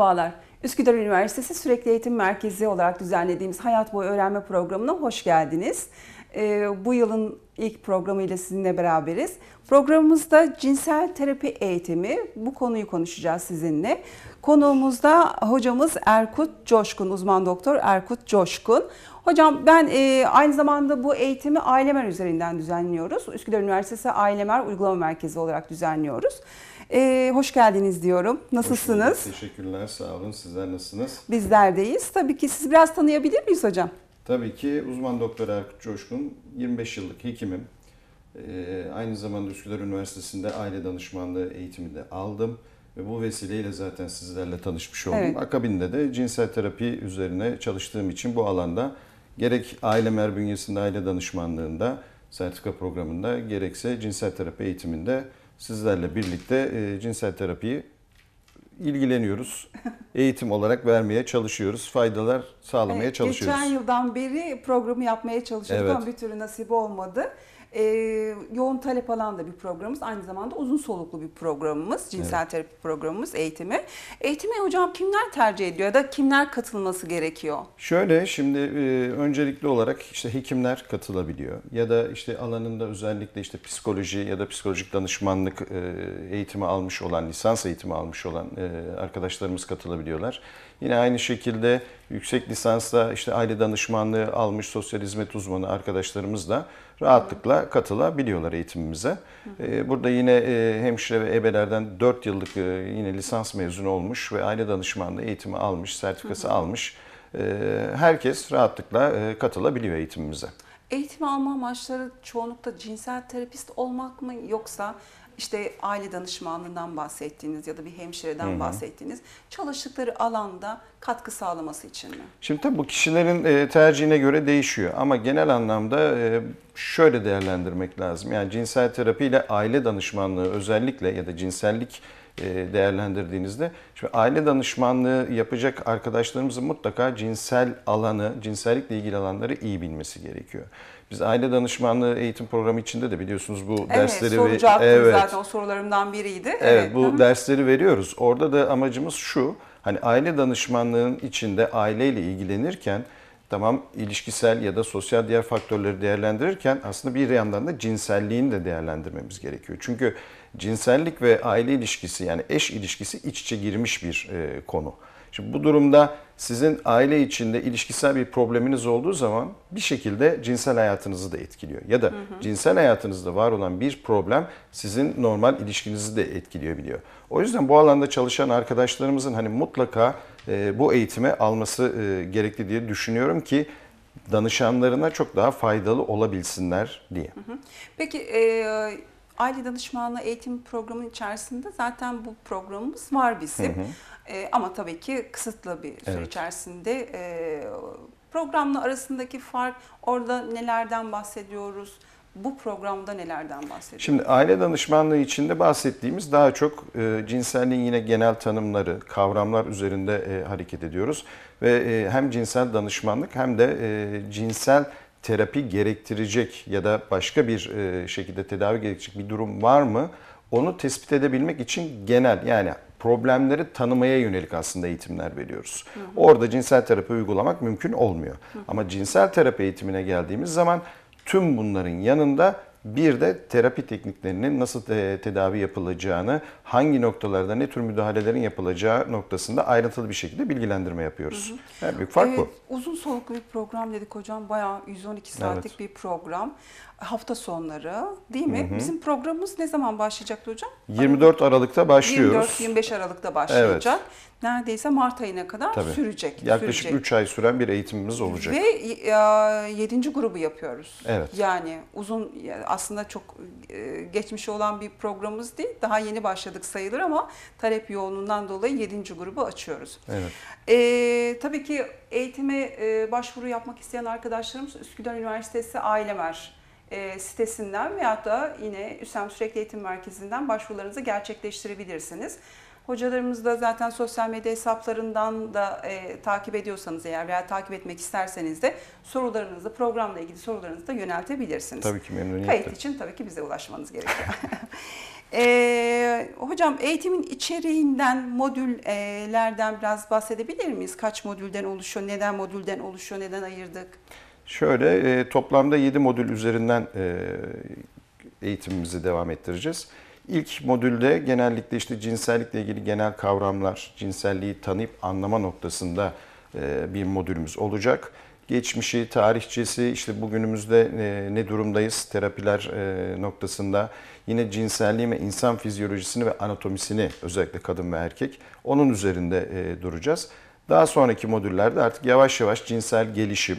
Merhabalar. Üsküdar Üniversitesi Sürekli Eğitim Merkezi olarak düzenlediğimiz Hayat Boyu Öğrenme Programı'na hoş geldiniz. Ee, bu yılın ilk programı ile sizinle beraberiz. Programımızda cinsel terapi eğitimi bu konuyu konuşacağız sizinle. Konuğumuzda hocamız Erkut Coşkun, uzman doktor Erkut Coşkun. Hocam ben e, aynı zamanda bu eğitimi Ailemer üzerinden düzenliyoruz. Üsküdar Üniversitesi Ailemer Uygulama Merkezi olarak düzenliyoruz. Ee, hoş geldiniz diyorum. Nasılsınız? Teşekkürler, sağ olun. Sizler nasılsınız? Bizlerdeyiz. Tabii ki siz biraz tanıyabilir miyiz hocam? Tabii ki uzman doktor Erkut Coşkun, 25 yıllık hekimim. Ee, aynı zamanda Üsküdar Üniversitesi'nde aile danışmanlığı eğitimini de aldım. Ve bu vesileyle zaten sizlerle tanışmış oldum. Evet. Akabinde de cinsel terapi üzerine çalıştığım için bu alanda gerek aile mer bünyesinde aile danışmanlığında sertifika programında gerekse cinsel terapi eğitiminde sizlerle birlikte e, cinsel terapiyi ilgileniyoruz. Eğitim olarak vermeye çalışıyoruz. Faydalar sağlamaya evet, çalışıyoruz. Geçen yıldan beri programı yapmaya çalışıyorduk evet. ama bir türlü nasip olmadı e, yoğun talep alan da bir programımız. Aynı zamanda uzun soluklu bir programımız. Cinsel evet. terapi programımız eğitimi. Eğitime hocam kimler tercih ediyor ya da kimler katılması gerekiyor? Şöyle şimdi e, öncelikli olarak işte hekimler katılabiliyor ya da işte alanında özellikle işte psikoloji ya da psikolojik danışmanlık e, eğitimi almış olan, lisans eğitimi almış olan e, arkadaşlarımız katılabiliyorlar. Yine aynı şekilde yüksek lisansla işte aile danışmanlığı almış sosyal hizmet uzmanı arkadaşlarımız da rahatlıkla katılabiliyorlar eğitimimize. Ee, burada yine e, hemşire ve ebelerden 4 yıllık e, yine lisans mezunu olmuş ve aile danışmanlığı eğitimi almış, sertifikası almış. E, herkes rahatlıkla katılabiliyor eğitimimize. Eğitim alma amaçları çoğunlukla cinsel terapist olmak mı yoksa işte aile danışmanlığından bahsettiğiniz ya da bir hemşireden Hı -hı. bahsettiğiniz çalıştıkları alanda katkı sağlaması için mi? Şimdi tabii bu kişilerin e, tercihine göre değişiyor ama genel anlamda e, şöyle değerlendirmek lazım. Yani cinsel terapi ile aile danışmanlığı özellikle ya da cinsellik e, değerlendirdiğinizde. Şimdi aile danışmanlığı yapacak arkadaşlarımızın mutlaka cinsel alanı, cinsellikle ilgili alanları iyi bilmesi gerekiyor. Biz aile danışmanlığı eğitim programı içinde de biliyorsunuz bu evet, dersleri ve evet zaten o sorularımdan biriydi. Evet, evet bu dersleri veriyoruz. Orada da amacımız şu. Hani aile danışmanlığının içinde aileyle ilgilenirken tamam ilişkisel ya da sosyal diğer faktörleri değerlendirirken aslında bir yandan da cinselliğini de değerlendirmemiz gerekiyor. Çünkü cinsellik ve aile ilişkisi yani eş ilişkisi iç içe girmiş bir e, konu. Şimdi bu durumda sizin aile içinde ilişkisel bir probleminiz olduğu zaman bir şekilde cinsel hayatınızı da etkiliyor. Ya da hı hı. cinsel hayatınızda var olan bir problem sizin normal ilişkinizi de biliyor. O yüzden bu alanda çalışan arkadaşlarımızın hani mutlaka e, bu eğitime alması e, gerekli diye düşünüyorum ki danışanlarına çok daha faydalı olabilsinler diye. Peki e, aile danışmanlığı eğitim programının içerisinde zaten bu programımız var bizim. Hı hı. E, ama tabii ki kısıtlı bir süre içerisinde e, programla arasındaki fark, orada nelerden bahsediyoruz, bu programda nelerden bahsediyoruz? Şimdi aile danışmanlığı içinde bahsettiğimiz daha çok e, cinselliğin yine genel tanımları, kavramlar üzerinde e, hareket ediyoruz. Ve e, hem cinsel danışmanlık hem de e, cinsel terapi gerektirecek ya da başka bir e, şekilde tedavi gerekecek bir durum var mı? Onu tespit edebilmek için genel yani problemleri tanımaya yönelik aslında eğitimler veriyoruz. Hı hı. Orada cinsel terapi uygulamak mümkün olmuyor. Hı hı. Ama cinsel terapi eğitimine geldiğimiz zaman tüm bunların yanında bir de terapi tekniklerinin nasıl e, tedavi yapılacağını, hangi noktalarda ne tür müdahalelerin yapılacağı noktasında ayrıntılı bir şekilde bilgilendirme yapıyoruz. Hı hı. En büyük fark evet, bu. Uzun soluklu bir program dedik hocam. Bayağı 112 saatlik evet. bir program hafta sonları değil mi? Hı hı. Bizim programımız ne zaman başlayacak hocam? 24 Aralık'ta başlıyoruz. 24-25 Aralık'ta başlayacak. Evet. Neredeyse Mart ayına kadar Tabii. sürecek. Yaklaşık sürecek. 3 ay süren bir eğitimimiz olacak. Ve e, 7. grubu yapıyoruz. Evet. Yani uzun aslında çok e, geçmiş olan bir programımız değil. Daha yeni başladık sayılır ama talep yoğunluğundan dolayı 7. grubu açıyoruz. Evet. E, tabii ki eğitime e, başvuru yapmak isteyen arkadaşlarımız Üsküdar Üniversitesi Ailemer e, sitesinden veyahut da yine Üsem Sürekli Eğitim Merkezi'nden başvurularınızı gerçekleştirebilirsiniz. Hocalarımız da zaten sosyal medya hesaplarından da e, takip ediyorsanız eğer veya takip etmek isterseniz de sorularınızı, programla ilgili sorularınızı da yöneltebilirsiniz. Tabii ki memnuniyetle. Kayıt için tabii ki bize ulaşmanız gerekiyor. e, hocam eğitimin içeriğinden, modüllerden biraz bahsedebilir miyiz? Kaç modülden oluşuyor, neden modülden oluşuyor, neden ayırdık? Şöyle e, toplamda 7 modül üzerinden e, eğitimimizi devam ettireceğiz. İlk modülde genellikle işte cinsellikle ilgili genel kavramlar, cinselliği tanıyıp anlama noktasında e, bir modülümüz olacak. Geçmişi, tarihçesi, işte bugünümüzde e, ne durumdayız terapiler e, noktasında yine cinselliği ve insan fizyolojisini ve anatomisini özellikle kadın ve erkek onun üzerinde e, duracağız. Daha sonraki modüllerde artık yavaş yavaş cinsel gelişim,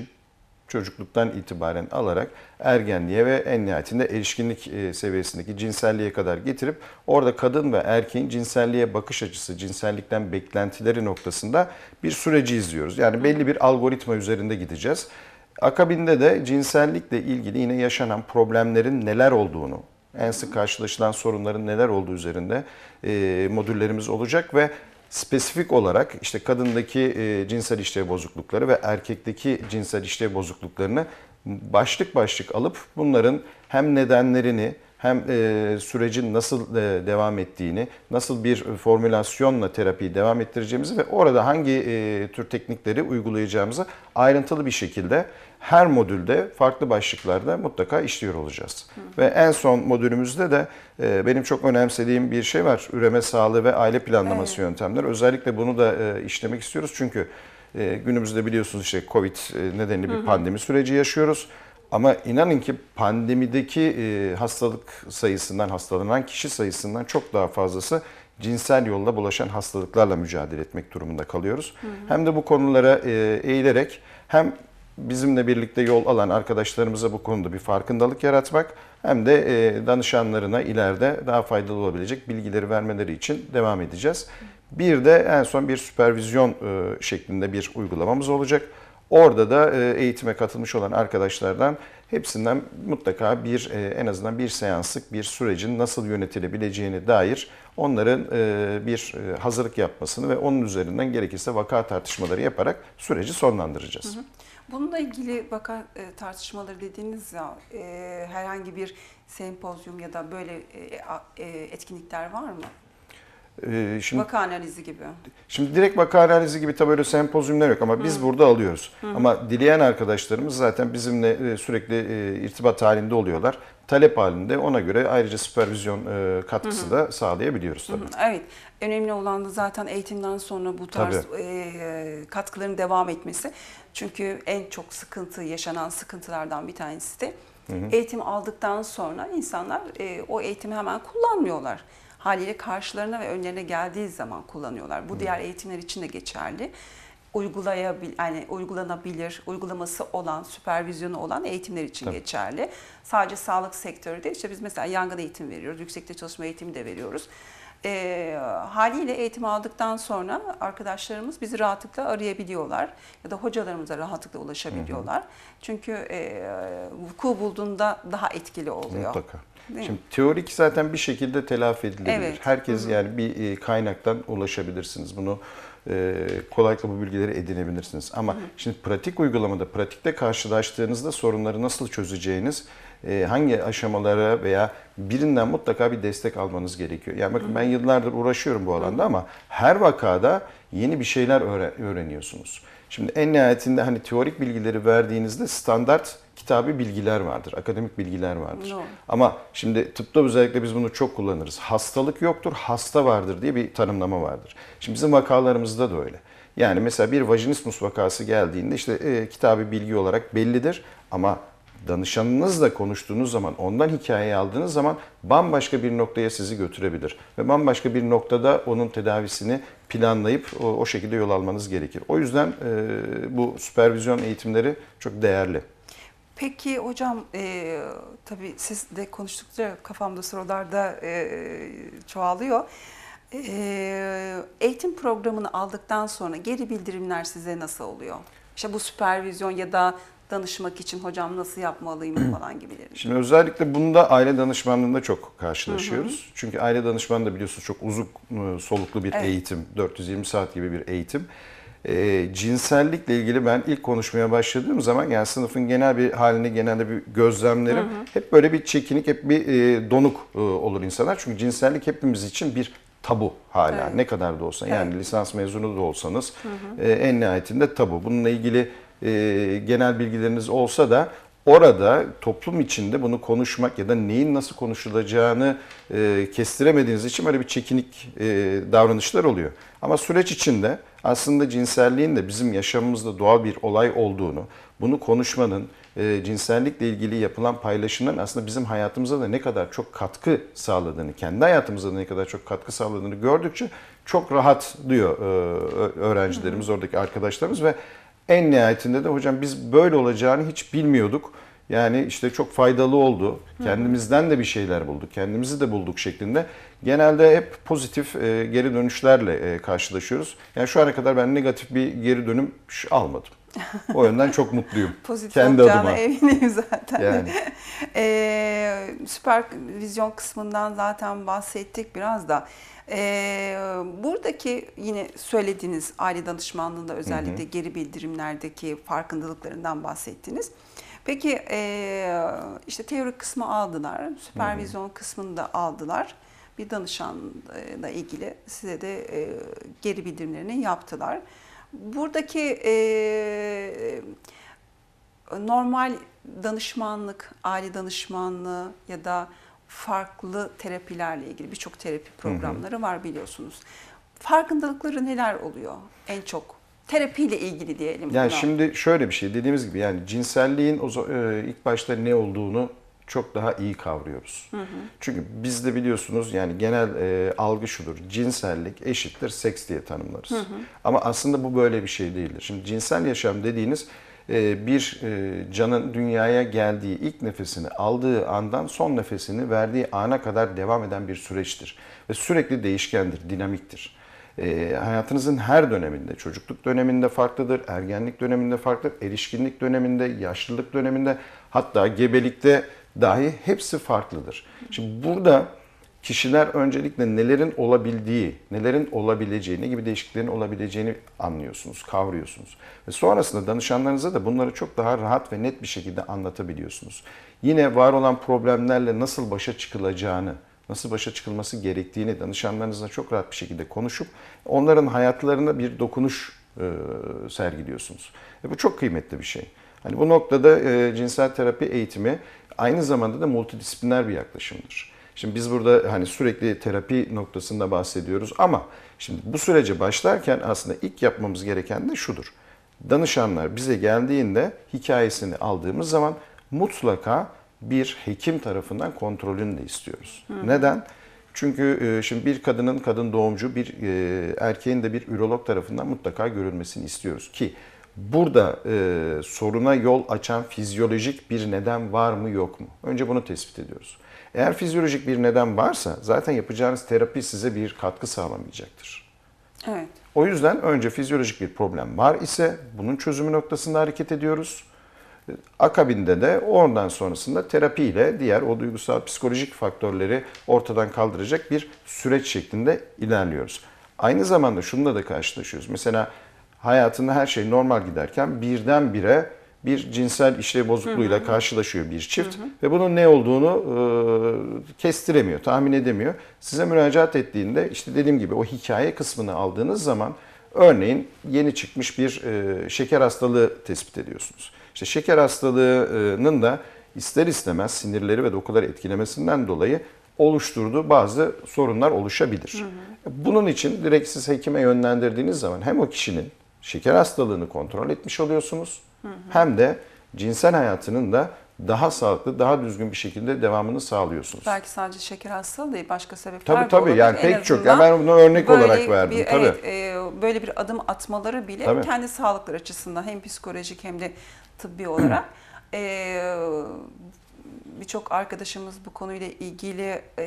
çocukluktan itibaren alarak ergenliğe ve en nihayetinde erişkinlik e, seviyesindeki cinselliğe kadar getirip orada kadın ve erkeğin cinselliğe bakış açısı, cinsellikten beklentileri noktasında bir süreci izliyoruz. Yani belli bir algoritma üzerinde gideceğiz. Akabinde de cinsellikle ilgili yine yaşanan problemlerin neler olduğunu, en sık karşılaşılan sorunların neler olduğu üzerinde e, modüllerimiz olacak ve spesifik olarak işte kadındaki e, cinsel işlev bozuklukları ve erkekteki cinsel işlev bozukluklarını başlık başlık alıp bunların hem nedenlerini hem e, sürecin nasıl e, devam ettiğini, nasıl bir formülasyonla terapiyi devam ettireceğimizi ve orada hangi tür teknikleri uygulayacağımızı ayrıntılı bir şekilde her modülde farklı başlıklarda mutlaka işliyor olacağız. Hı. Ve en son modülümüzde de e, benim çok önemsediğim bir şey var. Üreme sağlığı ve aile planlaması evet. yöntemleri. Özellikle bunu da e, işlemek istiyoruz. Çünkü e, günümüzde biliyorsunuz işte Covid e, nedeniyle bir hı hı. pandemi süreci yaşıyoruz. Ama inanın ki pandemideki e, hastalık sayısından, hastalanan kişi sayısından çok daha fazlası cinsel yolla bulaşan hastalıklarla mücadele etmek durumunda kalıyoruz. Hı hı. Hem de bu konulara e, eğilerek hem bizimle birlikte yol alan arkadaşlarımıza bu konuda bir farkındalık yaratmak hem de e, danışanlarına ileride daha faydalı olabilecek bilgileri vermeleri için devam edeceğiz. Bir de en son bir süpervizyon e, şeklinde bir uygulamamız olacak. Orada da e, eğitime katılmış olan arkadaşlardan hepsinden mutlaka bir en azından bir seanslık bir sürecin nasıl yönetilebileceğini dair onların bir hazırlık yapmasını ve onun üzerinden gerekirse vaka tartışmaları yaparak süreci sonlandıracağız. Hı hı. Bununla ilgili vaka e, tartışmaları dediğiniz ya e, herhangi bir sempozyum ya da böyle e, e, etkinlikler var mı? Ee, şimdi, vaka analizi gibi. Şimdi direkt vaka analizi gibi tabii öyle sempozyumlar yok ama biz Hı. burada alıyoruz. Hı. Ama dileyen arkadaşlarımız zaten bizimle e, sürekli e, irtibat halinde oluyorlar talep halinde ona göre ayrıca süpervizyon e, katkısı hı hı. da sağlayabiliyoruz tabii. Hı hı. Evet. Önemli olan da zaten eğitimden sonra bu tarz tabii. E, katkıların devam etmesi. Çünkü en çok sıkıntı yaşanan sıkıntılardan bir tanesi de hı hı. eğitim aldıktan sonra insanlar e, o eğitimi hemen kullanmıyorlar. Haliyle karşılarına ve önlerine geldiği zaman kullanıyorlar. Bu hı. diğer eğitimler için de geçerli uygulayabil yani uygulanabilir, uygulaması olan, süpervizyonu olan eğitimler için Tabii. geçerli. Sadece sağlık sektörü değil, işte biz mesela yangın eğitim veriyoruz, yüksekte çalışma eğitimi de veriyoruz. E, haliyle eğitim aldıktan sonra arkadaşlarımız bizi rahatlıkla arayabiliyorlar ya da hocalarımıza rahatlıkla ulaşabiliyorlar. Hı hı. Çünkü e, vuku bulduğunda daha etkili oluyor. Mutlaka. Değil Şimdi mi? teorik zaten bir şekilde telafi edilebilir. Evet. Herkes hı hı. yani bir e, kaynaktan ulaşabilirsiniz. Bunu e, kolaylıkla bu bilgileri edinebilirsiniz. Ama hı hı. şimdi pratik uygulamada, pratikte karşılaştığınızda sorunları nasıl çözeceğiniz, e, hangi aşamalara veya birinden mutlaka bir destek almanız gerekiyor. Yani bakın hı hı. ben yıllardır uğraşıyorum bu alanda ama her vakada yeni bir şeyler öğren öğreniyorsunuz. Şimdi en nihayetinde hani teorik bilgileri verdiğinizde standart kitabı bilgiler vardır, akademik bilgiler vardır. No. Ama şimdi tıpta özellikle biz bunu çok kullanırız. Hastalık yoktur, hasta vardır diye bir tanımlama vardır. Şimdi bizim vakalarımızda da öyle. Yani mesela bir vajinismus vakası geldiğinde işte e, kitabı bilgi olarak bellidir ama danışanınızla konuştuğunuz zaman, ondan hikayeyi aldığınız zaman bambaşka bir noktaya sizi götürebilir. Ve bambaşka bir noktada onun tedavisini planlayıp o, o şekilde yol almanız gerekir. O yüzden e, bu süpervizyon eğitimleri çok değerli. Peki hocam e, tabii siz de konuştukça kafamda sorularda e, çoğalıyor. E, eğitim programını aldıktan sonra geri bildirimler size nasıl oluyor? İşte bu süpervizyon ya da danışmak için hocam nasıl yapmalıyım hmm. falan gibileri. Şimdi özellikle bunda aile danışmanlığında çok karşılaşıyoruz. Hı hı. Çünkü aile danışmanı da biliyorsunuz çok uzun e, soluklu bir evet. eğitim. 420 saat gibi bir eğitim e, cinsellikle ilgili ben ilk konuşmaya başladığım zaman yani sınıfın genel bir halini genelde bir gözlemlerim. Hı hı. Hep böyle bir çekinik, hep bir e, donuk e, olur insanlar. Çünkü cinsellik hepimiz için bir tabu hala evet. ne kadar da olsa. Evet. Yani lisans mezunu da olsanız hı hı. E, en nihayetinde tabu. Bununla ilgili e, genel bilgileriniz olsa da orada toplum içinde bunu konuşmak ya da neyin nasıl konuşulacağını e, kestiremediğiniz için böyle bir çekinik e, davranışlar oluyor. Ama süreç içinde aslında cinselliğin de bizim yaşamımızda doğal bir olay olduğunu, bunu konuşmanın, e, cinsellikle ilgili yapılan paylaşımların aslında bizim hayatımıza da ne kadar çok katkı sağladığını, kendi hayatımıza da ne kadar çok katkı sağladığını gördükçe çok rahat diyor e, öğrencilerimiz, oradaki arkadaşlarımız ve en nihayetinde de hocam biz böyle olacağını hiç bilmiyorduk yani işte çok faydalı oldu. Kendimizden de bir şeyler bulduk. Kendimizi de bulduk şeklinde. Genelde hep pozitif e, geri dönüşlerle e, karşılaşıyoruz. Yani şu ana kadar ben negatif bir geri dönüm almadım. O yönden çok mutluyum. Pozitif Kendi adıma. eminim zaten. Yani. ee, süper vizyon kısmından zaten bahsettik biraz da. Ee, buradaki yine söylediğiniz aile danışmanlığında özellikle hı hı. geri bildirimlerdeki farkındalıklarından bahsettiniz. Peki e, işte teorik kısmı aldılar, süpervizyon hmm. kısmını da aldılar. Bir danışanla ilgili size de e, geri bildirimlerini yaptılar. Buradaki e, normal danışmanlık, aile danışmanlığı ya da farklı terapilerle ilgili birçok terapi programları hı hı. var biliyorsunuz. Farkındalıkları neler oluyor en çok? terapiyle ilgili diyelim. Yani buna. şimdi şöyle bir şey dediğimiz gibi yani cinselliğin e, ilk başta ne olduğunu çok daha iyi kavruyoruz. Hı hı. Çünkü biz de biliyorsunuz yani genel e, algı şudur. Cinsellik eşittir seks diye tanımlarız. Hı hı. Ama aslında bu böyle bir şey değildir. Şimdi cinsel yaşam dediğiniz e, bir e, canın dünyaya geldiği ilk nefesini aldığı andan son nefesini verdiği ana kadar devam eden bir süreçtir. Ve sürekli değişkendir, dinamiktir e, hayatınızın her döneminde, çocukluk döneminde farklıdır, ergenlik döneminde farklıdır, erişkinlik döneminde, yaşlılık döneminde hatta gebelikte dahi hepsi farklıdır. Şimdi burada kişiler öncelikle nelerin olabildiği, nelerin olabileceğini, ne gibi değişikliklerin olabileceğini anlıyorsunuz, kavruyorsunuz. Ve sonrasında danışanlarınıza da bunları çok daha rahat ve net bir şekilde anlatabiliyorsunuz. Yine var olan problemlerle nasıl başa çıkılacağını, nasıl başa çıkılması gerektiğini danışanlarınızla çok rahat bir şekilde konuşup onların hayatlarına bir dokunuş e, sergiliyorsunuz. E bu çok kıymetli bir şey. Hani bu noktada e, cinsel terapi eğitimi aynı zamanda da multidisipliner bir yaklaşımdır. Şimdi biz burada hani sürekli terapi noktasında bahsediyoruz ama şimdi bu sürece başlarken aslında ilk yapmamız gereken de şudur. Danışanlar bize geldiğinde hikayesini aldığımız zaman mutlaka bir hekim tarafından kontrolünü de istiyoruz. Hı. Neden? Çünkü e, şimdi bir kadının kadın doğumcu, bir e, erkeğin de bir ürolog tarafından mutlaka görülmesini istiyoruz ki burada e, soruna yol açan fizyolojik bir neden var mı yok mu? Önce bunu tespit ediyoruz. Eğer fizyolojik bir neden varsa zaten yapacağınız terapi size bir katkı sağlamayacaktır. Evet. O yüzden önce fizyolojik bir problem var ise bunun çözümü noktasında hareket ediyoruz. Akabinde de ondan sonrasında terapiyle diğer o duygusal psikolojik faktörleri ortadan kaldıracak bir süreç şeklinde ilerliyoruz. Aynı zamanda şununla da karşılaşıyoruz. Mesela hayatında her şey normal giderken birdenbire bir cinsel işlev bozukluğuyla hı hı. karşılaşıyor bir çift hı hı. ve bunun ne olduğunu e, kestiremiyor, tahmin edemiyor. Size müracaat ettiğinde işte dediğim gibi o hikaye kısmını aldığınız zaman örneğin yeni çıkmış bir e, şeker hastalığı tespit ediyorsunuz. İşte şeker hastalığının da ister istemez sinirleri ve dokuları etkilemesinden dolayı oluşturduğu bazı sorunlar oluşabilir. Hı hı. Bunun için direkt siz hekime yönlendirdiğiniz zaman hem o kişinin şeker hastalığını kontrol etmiş oluyorsunuz hı hı. hem de cinsel hayatının da daha sağlıklı, daha düzgün bir şekilde devamını sağlıyorsunuz. Belki sadece şeker hastalığı değil, başka sebepler tabii, de tabii. olabilir. Yani en pek çok. ben bunu örnek olarak verdim. Bir, tabii. Evet, e, böyle bir adım atmaları bile tabii. kendi sağlıkları açısından hem psikolojik hem de tıbbi olarak e, birçok arkadaşımız bu konuyla ilgili e,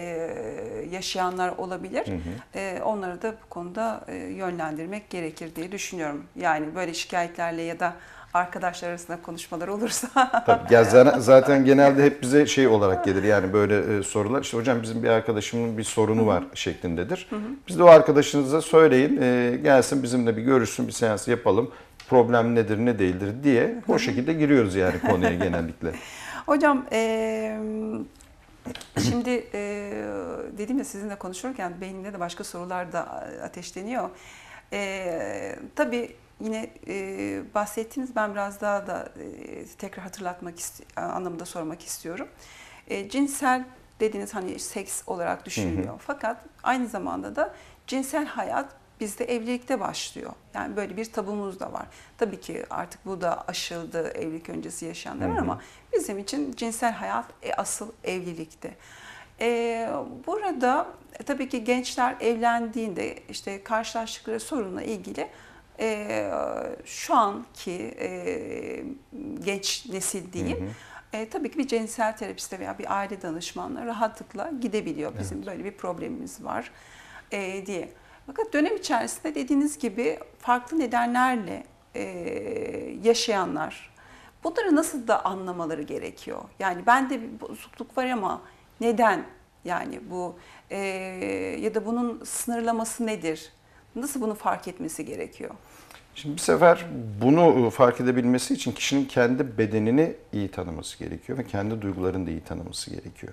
yaşayanlar olabilir. Hı hı. E, onları da bu konuda e, yönlendirmek gerekir diye düşünüyorum. Yani böyle şikayetlerle ya da arkadaşlar arasında konuşmalar olursa. Tabii ya zaten genelde hep bize şey olarak gelir yani böyle e, sorular. İşte hocam bizim bir arkadaşımın bir sorunu var şeklindedir. Biz de o arkadaşınıza söyleyin e, gelsin bizimle bir görüşsün bir seans yapalım. Problem nedir ne değildir diye o şekilde giriyoruz yani konuya genellikle. Hocam ee, şimdi e, dedim ya sizinle konuşurken beyninde de başka sorular da ateşleniyor. E, tabii Yine e, bahsettiniz, ben biraz daha da e, tekrar hatırlatmak e, anlamında sormak istiyorum. E, cinsel dediğiniz hani seks olarak düşünülüyor. Fakat aynı zamanda da cinsel hayat bizde evlilikte başlıyor. Yani böyle bir tabumuz da var. Tabii ki artık bu da aşıldı evlilik öncesi yaşayanlar var ama bizim için cinsel hayat e, asıl evlilikte. Ee, burada e, tabii ki gençler evlendiğinde işte karşılaştıkları sorunla ilgili e, şu anki e, genç nesil diyeyim. Hı hı. E, tabii ki bir cinsel terapiste veya bir aile danışmanına rahatlıkla gidebiliyor. Bizim evet. böyle bir problemimiz var e, diye. Fakat dönem içerisinde dediğiniz gibi farklı nedenlerle e, yaşayanlar bunları nasıl da anlamaları gerekiyor. Yani bende bir bozukluk var ama neden yani bu e, ya da bunun sınırlaması nedir? Nasıl bunu fark etmesi gerekiyor? Şimdi bir sefer bunu e, fark edebilmesi için kişinin kendi bedenini iyi tanıması gerekiyor ve kendi duygularını da iyi tanıması gerekiyor.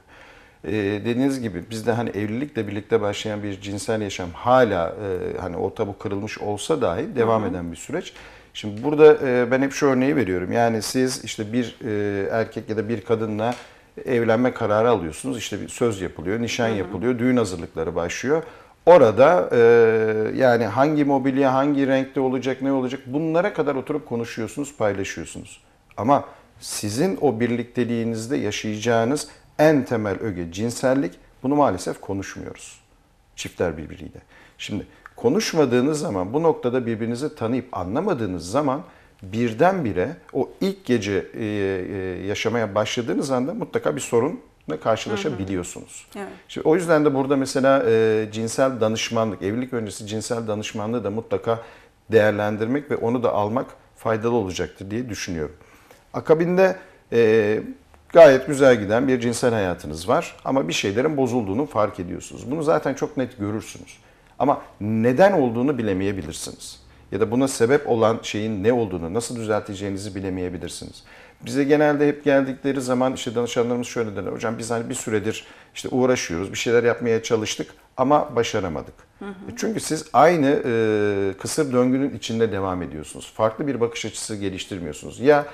Ee, dediğiniz gibi bizde hani evlilikle birlikte başlayan bir cinsel yaşam hala e, hani o tabu kırılmış olsa dahi devam eden bir süreç. Şimdi burada e, ben hep şu örneği veriyorum. Yani siz işte bir e, erkek ya da bir kadınla evlenme kararı alıyorsunuz. İşte bir söz yapılıyor, nişan yapılıyor, düğün hazırlıkları başlıyor. Orada e, yani hangi mobilya, hangi renkte olacak, ne olacak bunlara kadar oturup konuşuyorsunuz, paylaşıyorsunuz. Ama sizin o birlikteliğinizde yaşayacağınız en temel öge cinsellik bunu maalesef konuşmuyoruz. Çiftler birbiriyle. Şimdi konuşmadığınız zaman bu noktada birbirinizi tanıyıp anlamadığınız zaman birdenbire o ilk gece e, e, yaşamaya başladığınız anda mutlaka bir sorun karşılaşabiliyorsunuz. Hı Evet. Şimdi o yüzden de burada mesela e, cinsel danışmanlık, evlilik öncesi cinsel danışmanlığı da mutlaka değerlendirmek ve onu da almak faydalı olacaktır diye düşünüyorum. Akabinde e, gayet güzel giden bir cinsel hayatınız var ama bir şeylerin bozulduğunu fark ediyorsunuz. Bunu zaten çok net görürsünüz. Ama neden olduğunu bilemeyebilirsiniz. Ya da buna sebep olan şeyin ne olduğunu, nasıl düzelteceğinizi bilemeyebilirsiniz bize genelde hep geldikleri zaman işte danışanlarımız şöyle derler. Hocam biz hani bir süredir işte uğraşıyoruz, bir şeyler yapmaya çalıştık ama başaramadık. Hı hı. E, çünkü siz aynı e, kısır döngünün içinde devam ediyorsunuz. Farklı bir bakış açısı geliştirmiyorsunuz. Ya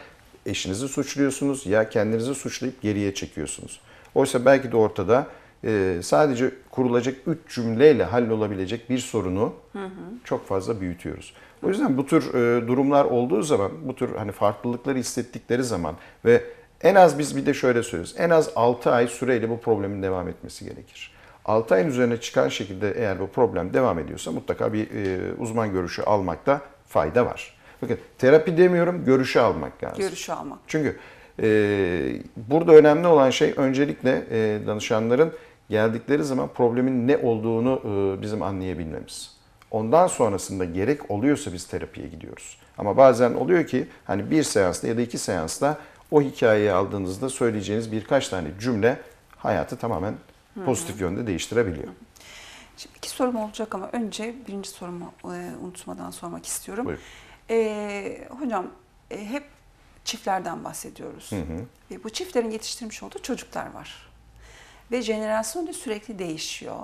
eşinizi suçluyorsunuz ya kendinizi suçlayıp geriye çekiyorsunuz. Oysa belki de ortada e, sadece kurulacak üç cümleyle hallolabilecek bir sorunu hı hı. çok fazla büyütüyoruz. O yüzden bu tür e, durumlar olduğu zaman, bu tür hani farklılıkları hissettikleri zaman ve en az biz bir de şöyle söylüyoruz. En az 6 ay süreyle bu problemin devam etmesi gerekir. 6 ayın üzerine çıkan şekilde eğer bu problem devam ediyorsa mutlaka bir e, uzman görüşü almakta fayda var. Bakın terapi demiyorum, görüşü almak lazım. Görüşü almak. Çünkü e, burada önemli olan şey öncelikle e, danışanların geldikleri zaman problemin ne olduğunu e, bizim anlayabilmemiz. Ondan sonrasında gerek oluyorsa biz terapiye gidiyoruz. Ama bazen oluyor ki hani bir seansta ya da iki seansta o hikayeyi aldığınızda söyleyeceğiniz birkaç tane cümle hayatı tamamen pozitif yönde değiştirebiliyor. Hı Şimdi iki sorum olacak ama önce birinci sorumu e, unutmadan sormak istiyorum. Buyurun. Ee, hocam e, hep çiftlerden bahsediyoruz. Hı hı. Ve bu çiftlerin yetiştirmiş olduğu çocuklar var. Ve jenerasyon da sürekli değişiyor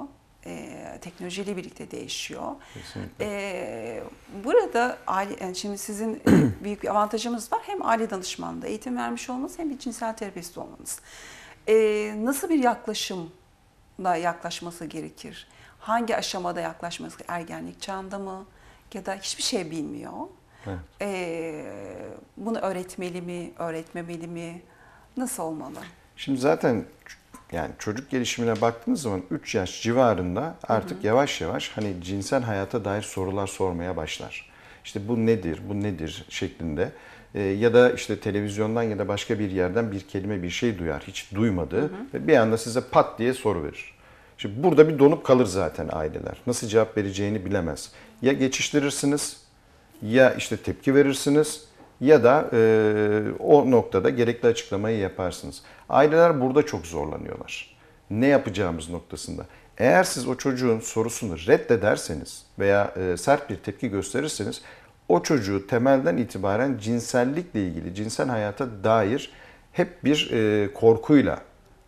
e, teknolojiyle birlikte değişiyor. Kesinlikle. E, burada aile, yani şimdi sizin e, büyük bir avantajımız var. Hem aile danışmanında eğitim vermiş olmanız hem bir cinsel terapist olmanız. E, nasıl bir yaklaşımla yaklaşması gerekir? Hangi aşamada yaklaşması Ergenlik çağında mı? Ya da hiçbir şey bilmiyor. Evet. E, bunu öğretmeli mi, öğretmemeli mi? Nasıl olmalı? Şimdi zaten yani çocuk gelişimine baktığınız zaman 3 yaş civarında artık hı hı. yavaş yavaş hani cinsel hayata dair sorular sormaya başlar. İşte bu nedir, bu nedir şeklinde e, ya da işte televizyondan ya da başka bir yerden bir kelime bir şey duyar, hiç duymadı hı hı. ve bir anda size pat diye soru verir. Şimdi burada bir donup kalır zaten aileler. Nasıl cevap vereceğini bilemez. Ya geçiştirirsiniz ya işte tepki verirsiniz ya da e, o noktada gerekli açıklamayı yaparsınız. Aileler burada çok zorlanıyorlar. Ne yapacağımız noktasında. Eğer siz o çocuğun sorusunu reddederseniz veya e, sert bir tepki gösterirseniz o çocuğu temelden itibaren cinsellikle ilgili, cinsel hayata dair hep bir e, korkuyla,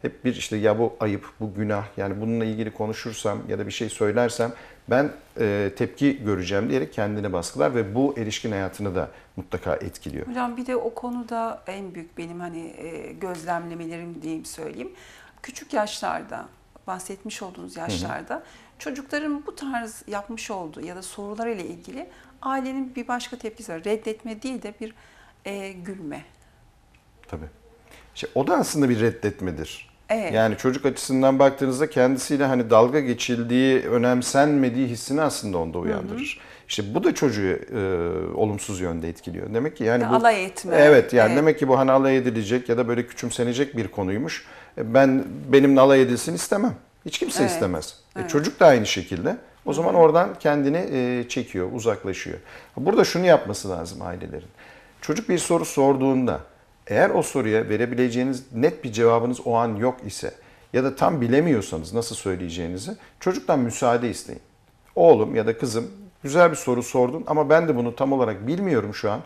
hep bir işte ya bu ayıp, bu günah, yani bununla ilgili konuşursam ya da bir şey söylersem ben e, tepki göreceğim diyerek kendine baskılar ve bu erişkin hayatını da mutlaka etkiliyor. Hocam bir de o konuda en büyük benim hani e, gözlemlemelerim diyeyim söyleyeyim. Küçük yaşlarda bahsetmiş olduğunuz yaşlarda hı hı. çocukların bu tarz yapmış olduğu ya da sorular ile ilgili ailenin bir başka tepkisi var. Reddetme değil de bir e, gülme. Tabii. İşte o da aslında bir reddetmedir. Evet. Yani çocuk açısından baktığınızda kendisiyle hani dalga geçildiği, önemsenmediği hissini aslında onda uyandırır. Hı hı. İşte bu da çocuğu e, olumsuz yönde etkiliyor. Demek ki yani bu alay etme. Evet yani evet. demek ki bu hani alay edilecek ya da böyle küçümsenecek bir konuymuş. E, ben benim alay edilsin istemem. Hiç kimse evet. istemez. E, evet. E, çocuk da aynı şekilde. O zaman oradan kendini e, çekiyor, uzaklaşıyor. Burada şunu yapması lazım ailelerin. Çocuk bir soru sorduğunda eğer o soruya verebileceğiniz net bir cevabınız o an yok ise ya da tam bilemiyorsanız nasıl söyleyeceğinizi çocuktan müsaade isteyin. Oğlum ya da kızım güzel bir soru sordun ama ben de bunu tam olarak bilmiyorum şu an.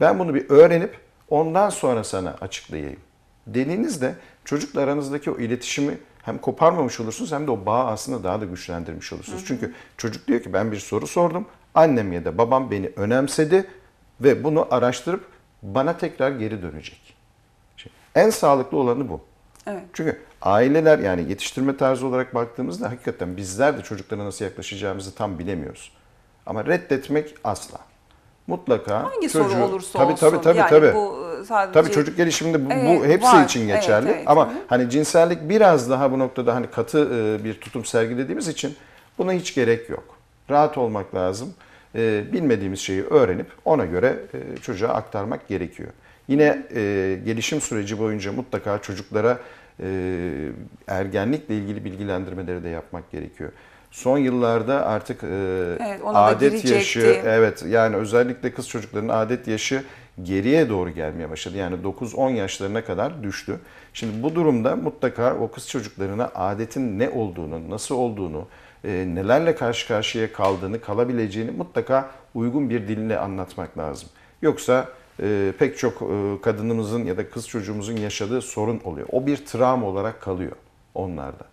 Ben bunu bir öğrenip ondan sonra sana açıklayayım. Dediğinizde çocukla aranızdaki o iletişimi hem koparmamış olursunuz hem de o bağı aslında daha da güçlendirmiş olursunuz. Hı hı. Çünkü çocuk diyor ki ben bir soru sordum. Annem ya da babam beni önemsedi ve bunu araştırıp bana tekrar geri dönecek. en sağlıklı olanı bu. Evet. Çünkü aileler yani yetiştirme tarzı olarak baktığımızda hakikaten bizler de çocuklara nasıl yaklaşacağımızı tam bilemiyoruz. Ama reddetmek asla. Mutlaka Hangi çocuğu, soru olursa tabii, olsun. Tabii tabii yani tabii. Bu e, sadece, tabii çocuk gelişiminde bu, evet, bu hepsi var. için geçerli. Evet, evet. Ama Hı. hani cinsellik biraz daha bu noktada hani katı e, bir tutum sergilediğimiz için buna hiç gerek yok. Rahat olmak lazım e, bilmediğimiz şeyi öğrenip ona göre e, çocuğa aktarmak gerekiyor. Yine e, gelişim süreci boyunca mutlaka çocuklara e, ergenlikle ilgili bilgilendirmeleri de yapmak gerekiyor. Son yıllarda artık e, evet, adet yaşı, evet yani özellikle kız çocuklarının adet yaşı geriye doğru gelmeye başladı. Yani 9-10 yaşlarına kadar düştü. Şimdi bu durumda mutlaka o kız çocuklarına adetin ne olduğunu, nasıl olduğunu, e, nelerle karşı karşıya kaldığını, kalabileceğini mutlaka uygun bir dille anlatmak lazım. Yoksa e, pek çok e, kadınımızın ya da kız çocuğumuzun yaşadığı sorun oluyor. O bir travma olarak kalıyor onlarda.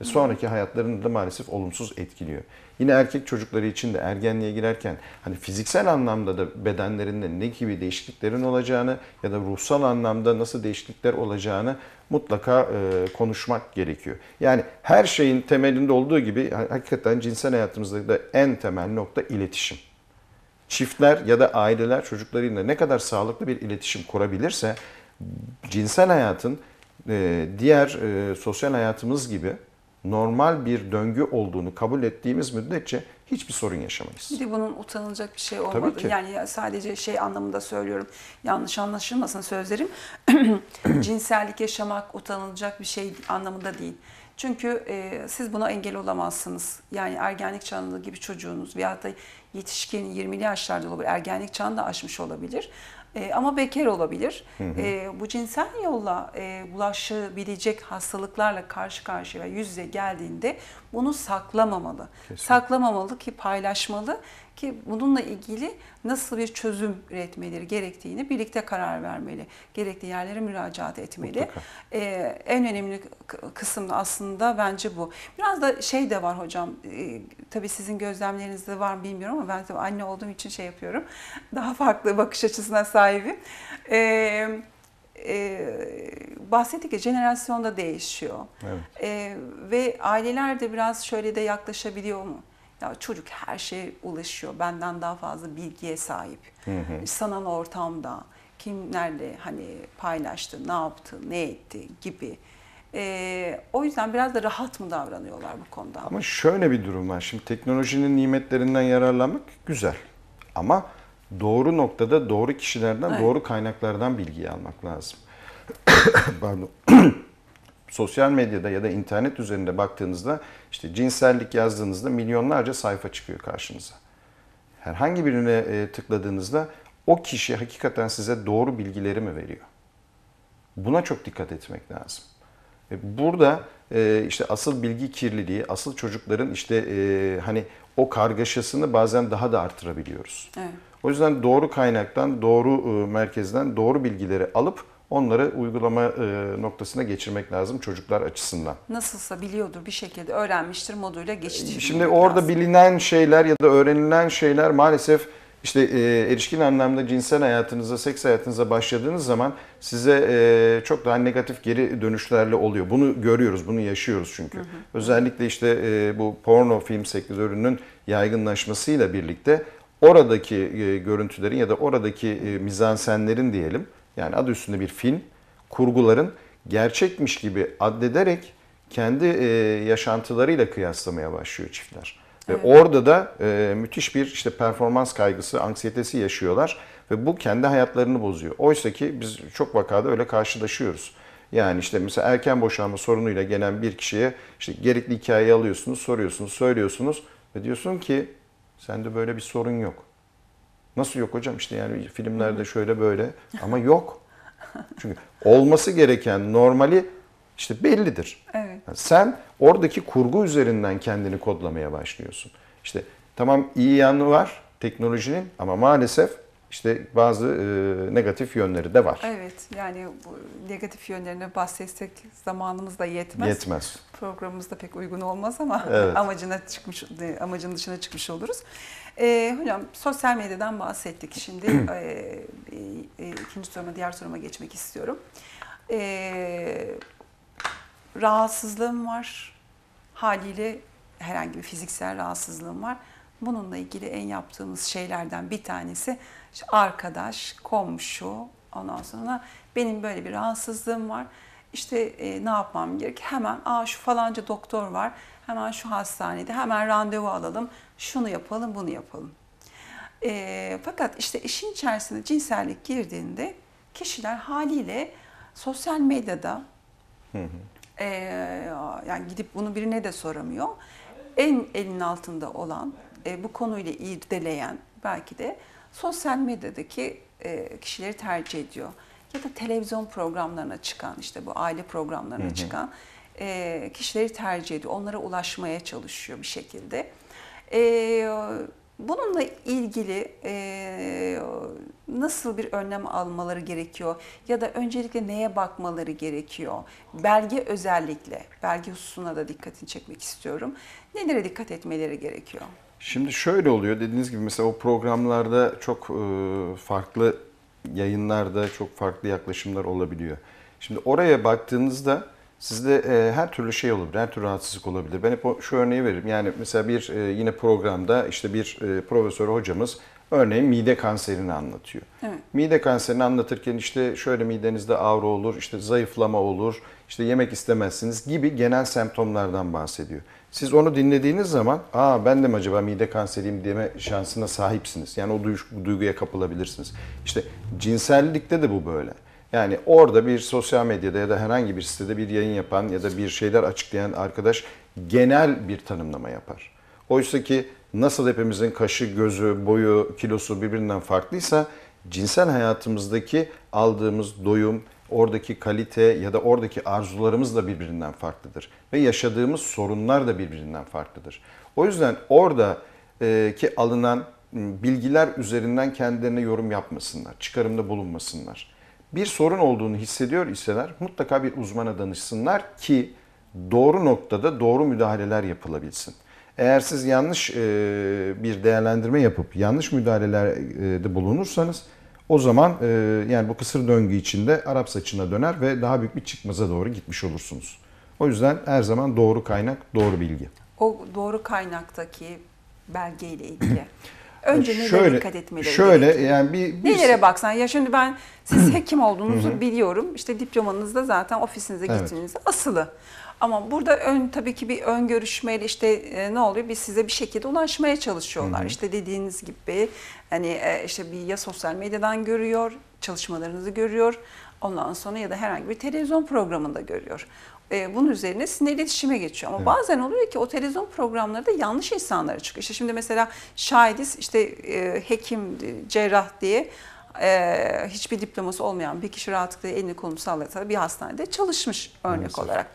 Ve sonraki hayatlarını da maalesef olumsuz etkiliyor. Yine erkek çocukları için de ergenliğe girerken hani fiziksel anlamda da bedenlerinde ne gibi değişikliklerin olacağını ya da ruhsal anlamda nasıl değişiklikler olacağını mutlaka e, konuşmak gerekiyor. Yani her şeyin temelinde olduğu gibi hakikaten cinsel hayatımızda da en temel nokta iletişim. Çiftler ya da aileler çocuklarıyla ne kadar sağlıklı bir iletişim kurabilirse cinsel hayatın e, diğer e, sosyal hayatımız gibi normal bir döngü olduğunu kabul ettiğimiz müddetçe hiçbir sorun yaşamayız. Bir de bunun utanılacak bir şey olmadı. Tabii ki. Yani sadece şey anlamında söylüyorum. Yanlış anlaşılmasın sözlerim. Cinsellik yaşamak utanılacak bir şey anlamında değil. Çünkü e, siz buna engel olamazsınız. Yani ergenlik çağında gibi çocuğunuz veyahut da yetişkin 20'li yaşlarda olabilir. Ergenlik çağını da aşmış olabilir. E, ama bekar olabilir. Hı hı. E, bu cinsel yolla e, bulaşabilecek hastalıklarla karşı karşıya yüz yüze geldiğinde bunu saklamamalı. Kesinlikle. Saklamamalı ki paylaşmalı ki bununla ilgili nasıl bir çözüm üretmeleri gerektiğini birlikte karar vermeli. Gerekli yerlere müracaat etmeli. Ee, en önemli kısım aslında bence bu. Biraz da şey de var hocam, e, tabii sizin gözlemlerinizde var mı bilmiyorum ama ben tabii anne olduğum için şey yapıyorum. Daha farklı bakış açısına sahibim. Evet e, bahsettik ya jenerasyonda değişiyor. Evet. E, ve aileler de biraz şöyle de yaklaşabiliyor mu? Ya çocuk her şeye ulaşıyor. Benden daha fazla bilgiye sahip. Hı hı. Sanal ortamda kimlerle hani paylaştı, ne yaptı, ne etti gibi. Ee, o yüzden biraz da rahat mı davranıyorlar bu konuda? Ama şöyle bir durum var. Şimdi teknolojinin nimetlerinden yararlanmak güzel. Ama doğru noktada doğru kişilerden, evet. doğru kaynaklardan bilgiyi almak lazım. Pardon sosyal medyada ya da internet üzerinde baktığınızda işte cinsellik yazdığınızda milyonlarca sayfa çıkıyor karşınıza. Herhangi birine e, tıkladığınızda o kişi hakikaten size doğru bilgileri mi veriyor? Buna çok dikkat etmek lazım. E, burada e, işte asıl bilgi kirliliği, asıl çocukların işte hani o kargaşasını bazen daha da artırabiliyoruz. Evet. O yüzden doğru kaynaktan, doğru merkezden doğru bilgileri alıp onları uygulama e, noktasına geçirmek lazım çocuklar açısından. Nasılsa biliyordur bir şekilde öğrenmiştir moduyla geçiştirmek e, Şimdi orada lazım. bilinen şeyler ya da öğrenilen şeyler maalesef işte e, erişkin anlamda cinsel hayatınıza, seks hayatınıza başladığınız zaman size e, çok daha negatif geri dönüşlerle oluyor. Bunu görüyoruz, bunu yaşıyoruz çünkü. Hı hı. Özellikle işte e, bu porno film sektörünün yaygınlaşmasıyla birlikte oradaki e, görüntülerin ya da oradaki e, mizansenlerin diyelim yani adı üstünde bir film, kurguların gerçekmiş gibi addederek kendi e, yaşantılarıyla kıyaslamaya başlıyor çiftler. Evet. Ve orada da e, müthiş bir işte performans kaygısı, anksiyetesi yaşıyorlar ve bu kendi hayatlarını bozuyor. Oysa ki biz çok vakada öyle karşılaşıyoruz. Yani işte mesela erken boşanma sorunuyla gelen bir kişiye işte gerekli hikayeyi alıyorsunuz, soruyorsunuz, söylüyorsunuz ve diyorsun ki sende böyle bir sorun yok. Nasıl yok hocam işte yani filmlerde şöyle böyle ama yok. Çünkü olması gereken normali işte bellidir. Evet. Yani sen oradaki kurgu üzerinden kendini kodlamaya başlıyorsun. İşte tamam iyi yanı var teknolojinin ama maalesef işte bazı e, negatif yönleri de var. Evet yani bu negatif yönlerini bahsetsek zamanımız da yetmez. Yetmez. Programımız da pek uygun olmaz ama evet. amacına çıkmış amacın dışına çıkmış oluruz. E, hocam sosyal medyadan bahsettik şimdi. e, e, ikinci soruma, diğer soruma geçmek istiyorum. E, rahatsızlığım var. Haliyle herhangi bir fiziksel rahatsızlığım var. Bununla ilgili en yaptığımız şeylerden bir tanesi işte arkadaş, komşu, ondan sonra benim böyle bir rahatsızlığım var. İşte e, ne yapmam gerek? Hemen Aa, şu falanca doktor var, hemen şu hastanede, hemen randevu alalım, şunu yapalım, bunu yapalım. E, fakat işte işin içerisinde cinsellik girdiğinde kişiler haliyle sosyal medyada hı E, yani gidip bunu birine de soramıyor. En elin altında olan, e, bu konuyla irdeleyen belki de sosyal medyadaki e, kişileri tercih ediyor. Ya da televizyon programlarına çıkan, işte bu aile programlarına çıkan e, kişileri tercih ediyor. Onlara ulaşmaya çalışıyor bir şekilde. Ee, bununla ilgili e, nasıl bir önlem almaları gerekiyor ya da öncelikle neye bakmaları gerekiyor? Belge özellikle, belge hususuna da dikkatini çekmek istiyorum. Nelere dikkat etmeleri gerekiyor? Şimdi şöyle oluyor dediğiniz gibi mesela o programlarda çok e, farklı yayınlarda çok farklı yaklaşımlar olabiliyor. Şimdi oraya baktığınızda Sizde e, her türlü şey olabilir, her türlü rahatsızlık olabilir. Ben hep o, şu örneği veririm. Yani mesela bir e, yine programda işte bir e, profesör hocamız örneğin mide kanserini anlatıyor. Evet. Mide kanserini anlatırken işte şöyle midenizde ağrı olur, işte zayıflama olur, işte yemek istemezsiniz gibi genel semptomlardan bahsediyor. Siz onu dinlediğiniz zaman aa ben de mi acaba mide kanseriyim deme şansına sahipsiniz. Yani o duyguya kapılabilirsiniz. İşte cinsellikte de bu böyle. Yani orada bir sosyal medyada ya da herhangi bir sitede bir yayın yapan ya da bir şeyler açıklayan arkadaş genel bir tanımlama yapar. Oysa ki nasıl hepimizin kaşı, gözü, boyu, kilosu birbirinden farklıysa cinsel hayatımızdaki aldığımız doyum, oradaki kalite ya da oradaki arzularımız da birbirinden farklıdır. Ve yaşadığımız sorunlar da birbirinden farklıdır. O yüzden oradaki e, alınan ıı, bilgiler üzerinden kendilerine yorum yapmasınlar, çıkarımda bulunmasınlar bir sorun olduğunu hissediyor iseler mutlaka bir uzmana danışsınlar ki doğru noktada doğru müdahaleler yapılabilsin. Eğer siz yanlış e, bir değerlendirme yapıp yanlış müdahalelerde bulunursanız o zaman e, yani bu kısır döngü içinde Arap saçına döner ve daha büyük bir çıkmaza doğru gitmiş olursunuz. O yüzden her zaman doğru kaynak, doğru bilgi. O doğru kaynaktaki belgeyle ilgili. önce nelere şöyle, dikkat etmeleri şöyle, gerekiyor? Yani bir, bir... Nelere şey- baksan? Ya şimdi ben siz hekim olduğunuzu biliyorum. İşte diplomanızda zaten ofisinize evet. gittiğinizde asılı. Ama burada ön tabii ki bir ön görüşmeyle işte e, ne oluyor? Biz size bir şekilde ulaşmaya çalışıyorlar. Hı İşte dediğiniz gibi hani e, işte bir ya sosyal medyadan görüyor, çalışmalarınızı görüyor. Ondan sonra ya da herhangi bir televizyon programında görüyor. E, bunun üzerine sinir iletişime geçiyor. Ama evet. bazen oluyor ki o televizyon programlarında yanlış insanlara çıkıyor. İşte şimdi mesela şahidiz işte e, hekim, e, cerrah diye hiçbir diploması olmayan bir kişi rahatlıkla elini kolunu sallatarak bir hastanede çalışmış örnek Maalesef. olarak.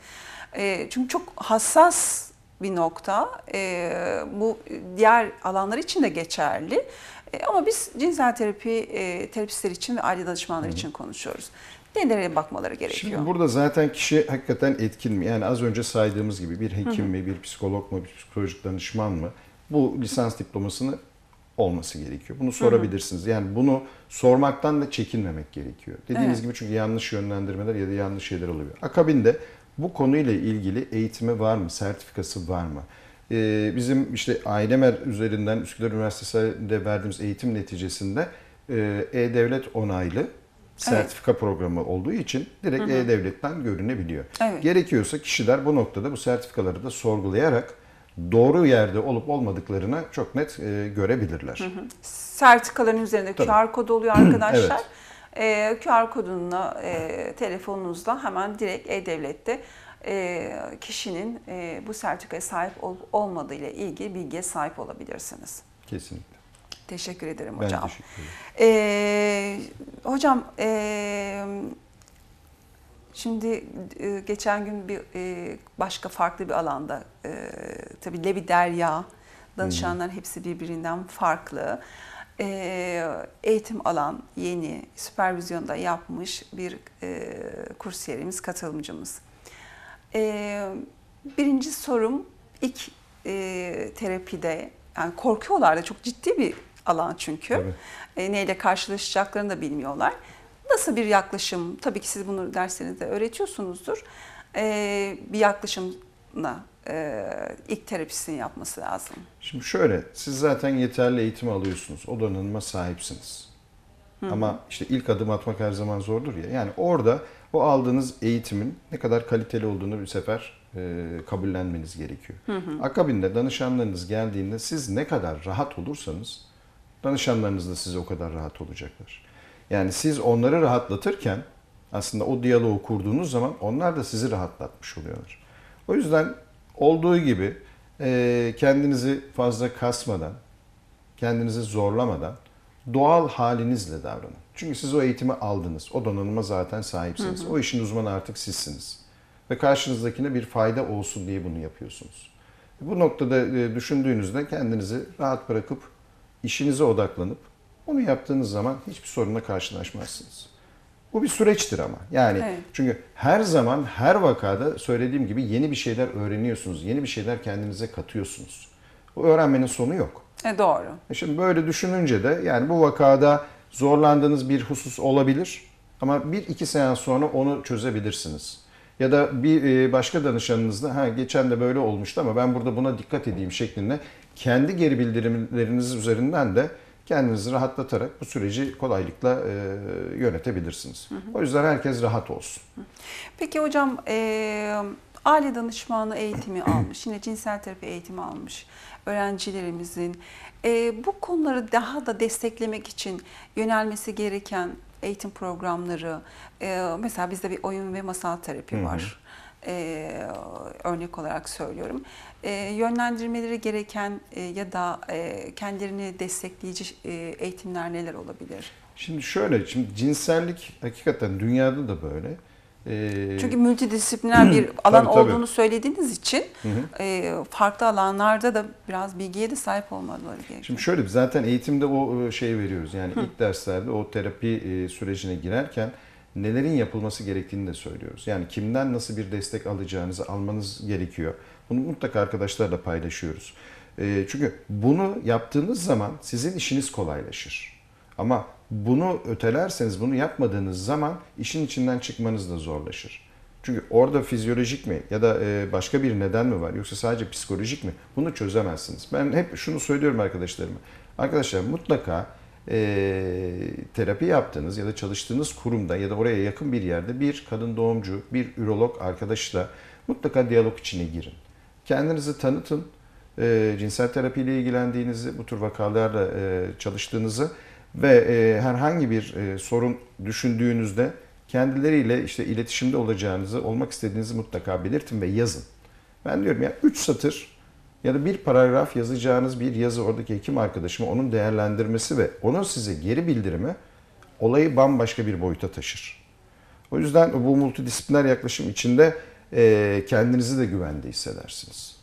çünkü çok hassas bir nokta. bu diğer alanlar için de geçerli. ama biz cinsel terapi terapistler için ve aile danışmanları Hı. için konuşuyoruz kendilerine bakmaları gerekiyor. Şimdi burada zaten kişi hakikaten etkin mi? Yani az önce saydığımız gibi bir hekim mi, bir psikolog mu, bir psikolojik danışman mı? Bu lisans diplomasını olması gerekiyor. Bunu sorabilirsiniz. Yani bunu sormaktan da çekinmemek gerekiyor. Dediğiniz evet. gibi çünkü yanlış yönlendirmeler ya da yanlış şeyler oluyor. Akabinde bu konuyla ilgili eğitimi var mı? Sertifikası var mı? Ee, bizim işte Ailemer üzerinden Üsküdar Üniversitesi'nde verdiğimiz eğitim neticesinde e, e-devlet onaylı sertifika evet. programı olduğu için direkt E-Devlet'ten görünebiliyor. Evet. Gerekiyorsa kişiler bu noktada bu sertifikaları da sorgulayarak doğru yerde olup olmadıklarını çok net e, görebilirler. Hı hı. Sertifikaların üzerinde Tabii. QR kodu oluyor arkadaşlar. evet. E, QR kodunla e, telefonunuzla hemen direkt E-Devlet'te e, kişinin e, bu sertifikaya sahip olup olmadığı ile ilgili bilgiye sahip olabilirsiniz. Kesinlikle. Teşekkür ederim hocam. Ben teşekkür ederim. Ee, hocam, e, şimdi e, geçen gün bir e, başka farklı bir alanda, e, tabii Levi Derya, danışanlar hmm. hepsi birbirinden farklı. E, eğitim alan, yeni, süpervizyonda yapmış bir e, kursiyerimiz, katılımcımız. E, birinci sorum ilk e, terapide yani korkuyorlar da çok ciddi bir alan çünkü. Evet. E, neyle karşılaşacaklarını da bilmiyorlar. Nasıl bir yaklaşım? Tabii ki siz bunu derslerinizde öğretiyorsunuzdur. E, bir yaklaşımla e, ilk terapisini yapması lazım. Şimdi şöyle, siz zaten yeterli eğitim alıyorsunuz. O donanıma sahipsiniz. hı Ama işte ilk adım atmak her zaman zordur ya. Yani orada o aldığınız eğitimin ne kadar kaliteli olduğunu bir sefer e, kabullenmeniz gerekiyor. Hı hı. Akabinde danışanlarınız geldiğinde siz ne kadar rahat olursanız danışanlarınız da size o kadar rahat olacaklar. Yani siz onları rahatlatırken aslında o diyaloğu kurduğunuz zaman onlar da sizi rahatlatmış oluyorlar. O yüzden olduğu gibi e, kendinizi fazla kasmadan, kendinizi zorlamadan doğal halinizle davranın. Çünkü siz o eğitimi aldınız. O donanıma zaten sahipsiniz. Hı hı. O işin uzmanı artık sizsiniz. Ve karşınızdakine bir fayda olsun diye bunu yapıyorsunuz. Bu noktada e, düşündüğünüzde kendinizi rahat bırakıp işinize odaklanıp onu yaptığınız zaman hiçbir sorunla karşılaşmazsınız. Bu bir süreçtir ama. Yani evet. çünkü her zaman her vakada söylediğim gibi yeni bir şeyler öğreniyorsunuz. Yeni bir şeyler kendinize katıyorsunuz. Bu öğrenmenin sonu yok. E doğru. E, şimdi böyle düşününce de yani bu vakada zorlandığınız bir husus olabilir. Ama bir iki seans sonra onu çözebilirsiniz ya da bir e, başka danışanınızla ha geçen de böyle olmuştu ama ben burada buna dikkat edeyim şeklinde kendi geri bildirimleriniz üzerinden de kendinizi rahatlatarak bu süreci kolaylıkla e, yönetebilirsiniz. Hı hı. O yüzden herkes rahat olsun. Peki hocam e, aile danışmanı eğitimi almış, yine cinsel terapi eğitimi almış öğrencilerimizin e, bu konuları daha da desteklemek için yönelmesi gereken eğitim programları, e, mesela bizde bir oyun ve masal terapi var. Hı hı. Ee, örnek olarak söylüyorum. Ee, yönlendirmeleri gereken e, ya da e, kendilerini destekleyici e, eğitimler neler olabilir? Şimdi şöyle, şimdi cinsellik hakikaten dünyada da böyle. Ee, çünkü multidisipliner bir alan tabii, tabii. olduğunu söylediğiniz için E, farklı alanlarda da biraz bilgiye de sahip olmaları gerekiyor. Şimdi şöyle zaten eğitimde o e, şeyi veriyoruz. Yani hı. ilk derslerde o terapi e, sürecine girerken nelerin yapılması gerektiğini de söylüyoruz. Yani kimden nasıl bir destek alacağınızı almanız gerekiyor. Bunu mutlaka arkadaşlarla paylaşıyoruz. E, çünkü bunu yaptığınız zaman sizin işiniz kolaylaşır. Ama bunu ötelerseniz, bunu yapmadığınız zaman işin içinden çıkmanız da zorlaşır. Çünkü orada fizyolojik mi ya da e, başka bir neden mi var yoksa sadece psikolojik mi? Bunu çözemezsiniz. Ben hep şunu söylüyorum arkadaşlarıma. Arkadaşlar mutlaka e, terapi yaptığınız ya da çalıştığınız kurumda ya da oraya yakın bir yerde bir kadın doğumcu, bir ürolog arkadaşla mutlaka diyalog içine girin. Kendinizi tanıtın, e, cinsel terapiyle ilgilendiğinizi, bu tür vakalarla e, çalıştığınızı ve e, herhangi bir e, sorun düşündüğünüzde kendileriyle işte iletişimde olacağınızı, olmak istediğinizi mutlaka belirtin ve yazın. Ben diyorum ya 3 satır ya da bir paragraf yazacağınız bir yazı oradaki hekim arkadaşıma onun değerlendirmesi ve onun size geri bildirimi olayı bambaşka bir boyuta taşır. O yüzden bu multidisipliner yaklaşım içinde e, kendinizi de güvende hissedersiniz.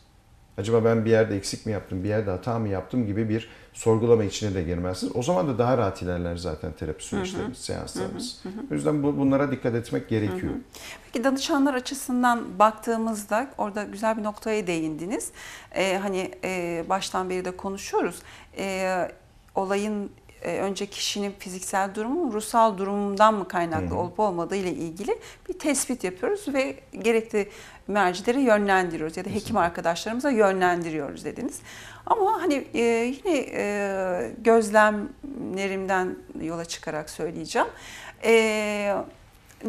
Acaba ben bir yerde eksik mi yaptım, bir yerde hata mı yaptım gibi bir sorgulama içine de girmezsiniz. O zaman da daha rahat ilerler zaten terapi süreçlerimiz, seanslarımız. Hı hı hı. O yüzden bu, bunlara dikkat etmek gerekiyor. Hı hı. Peki danışanlar açısından baktığımızda orada güzel bir noktaya değindiniz. Ee, hani e, baştan beri de konuşuyoruz. Ee, olayın e, önce kişinin fiziksel durumu ruhsal durumundan mı kaynaklı olup olmadığı ile ilgili bir tespit yapıyoruz ve gerekli mercileri yönlendiriyoruz ya da hekim arkadaşlarımıza yönlendiriyoruz dediniz. Ama hani e, yine e, gözlemlerimden yola çıkarak söyleyeceğim. E,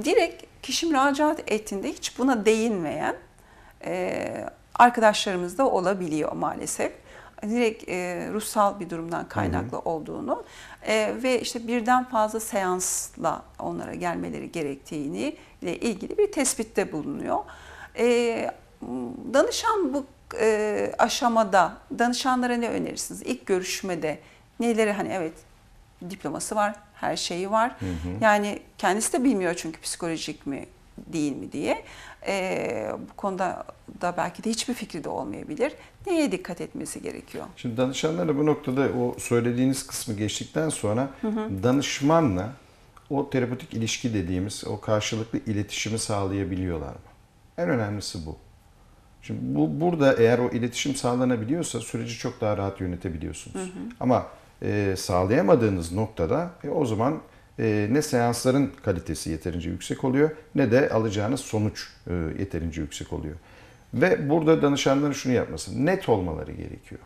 direkt kişi müracaat ettiğinde hiç buna değinmeyen arkadaşlarımız da olabiliyor maalesef direkt e, ruhsal bir durumdan kaynaklı hı hı. olduğunu e, ve işte birden fazla seansla onlara gelmeleri gerektiğini ile ilgili bir tespitte bulunuyor. E, danışan bu e, aşamada danışanlara ne önerirsiniz? İlk görüşmede neleri hani evet diploması var, her şeyi var. Hı hı. Yani kendisi de bilmiyor çünkü psikolojik mi değil mi diye e, bu konuda da belki de hiçbir fikri de olmayabilir. Neye dikkat etmesi gerekiyor? Şimdi danışanlara bu noktada o söylediğiniz kısmı geçtikten sonra hı hı. danışmanla o terapötik ilişki dediğimiz o karşılıklı iletişimi sağlayabiliyorlar mı? En önemlisi bu. Şimdi bu burada eğer o iletişim sağlanabiliyorsa süreci çok daha rahat yönetebiliyorsunuz. Hı hı. Ama e, sağlayamadığınız noktada e, o zaman ee, ne seansların kalitesi yeterince yüksek oluyor ne de alacağınız sonuç e, yeterince yüksek oluyor. Ve burada danışanların şunu yapması, net olmaları gerekiyor.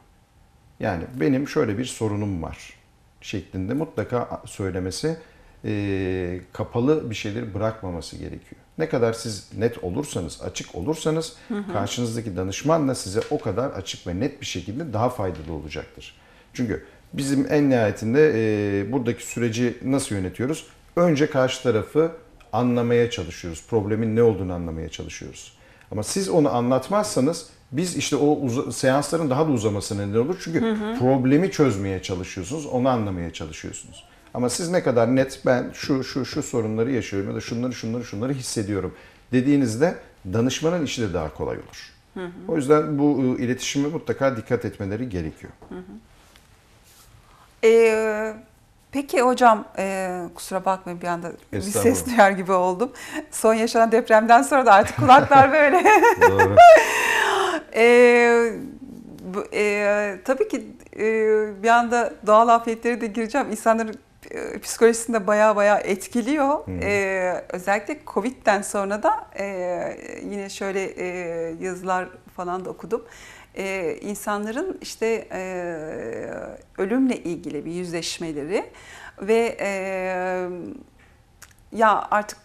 Yani benim şöyle bir sorunum var şeklinde mutlaka söylemesi, e, kapalı bir şeyleri bırakmaması gerekiyor. Ne kadar siz net olursanız, açık olursanız hı hı. karşınızdaki danışman da size o kadar açık ve net bir şekilde daha faydalı olacaktır. Çünkü bizim en nihayetinde e, buradaki süreci nasıl yönetiyoruz? Önce karşı tarafı anlamaya çalışıyoruz. Problemin ne olduğunu anlamaya çalışıyoruz. Ama siz onu anlatmazsanız biz işte o seansların daha da uzamasına neden olur. Çünkü hı hı. problemi çözmeye çalışıyorsunuz, onu anlamaya çalışıyorsunuz. Ama siz ne kadar net ben şu şu şu sorunları yaşıyorum ya da şunları şunları şunları hissediyorum dediğinizde danışmanın işi de daha kolay olur. Hı hı. O yüzden bu ıı, iletişime mutlaka dikkat etmeleri gerekiyor. Hı hı. Ee, peki hocam, e, kusura bakmayın bir anda bir ses duyar gibi oldum. Son yaşanan depremden sonra da artık kulaklar böyle. Doğru. ee, bu, e, tabii ki e, bir anda doğal afetlere de gireceğim. İnsanların e, psikolojisini de baya baya etkiliyor. Hmm. E, özellikle Covid'den sonra da e, yine şöyle e, yazılar falan da okudum e, insanların işte e, ölümle ilgili bir yüzleşmeleri ve e, ya artık